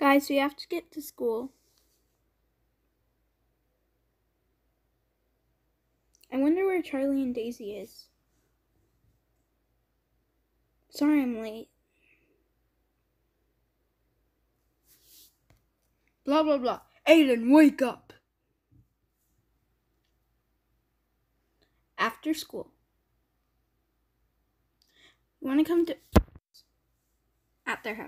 Guys, we have to get to school. I wonder where Charlie and Daisy is. Sorry I'm late. Blah, blah, blah. Aiden, wake up! After school. You want to come to... At their house.